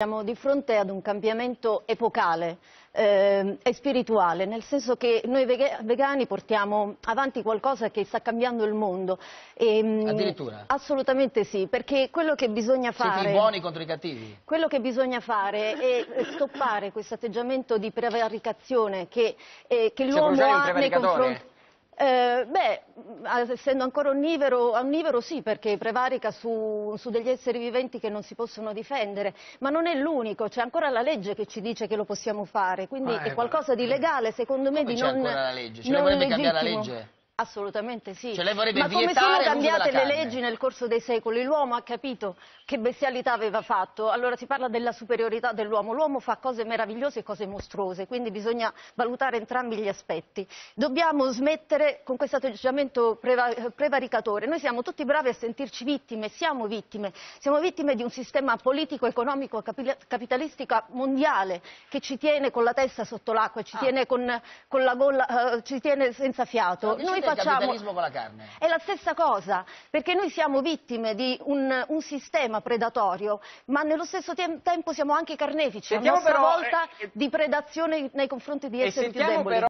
Siamo di fronte ad un cambiamento epocale eh, e spirituale, nel senso che noi vegani portiamo avanti qualcosa che sta cambiando il mondo. E, ehm, Addirittura? Assolutamente sì, perché quello che bisogna fare... Siete i buoni contro i cattivi? Quello che bisogna fare è stoppare questo atteggiamento di prevaricazione che, eh, che l'uomo ha nei confronti... Eh, beh, mm, eh, essendo ancora onnivoro, onnivoro sì, perché prevarica su, su, degli esseri viventi che non si possono difendere, ma non è l'unico, c'è ancora la legge che ci dice che lo possiamo fare, quindi ah, è eh, qualcosa di legale, secondo me, Come di non, non, non legittimo. Assolutamente sì. Cioè, Ma come sono cambiate le leggi nel corso dei secoli? L'uomo ha capito che bestialità aveva fatto. Allora si parla della superiorità dell'uomo. L'uomo fa cose meravigliose e cose mostruose, quindi bisogna valutare entrambi gli aspetti. Dobbiamo smettere con questo atteggiamento prevaricatore. Noi siamo tutti bravi a sentirci vittime, siamo vittime. Siamo vittime di un sistema politico, economico, capitalistico mondiale che ci tiene con la testa sotto l'acqua, ci, ah. tiene con, con la gola, uh, ci tiene senza fiato. No, facciamo... È la stessa cosa, perché noi siamo vittime di un, un sistema predatorio, ma nello stesso te tempo siamo anche carnefici, sentiamo a nostra però, volta, eh, di predazione nei confronti di esseri più deboli.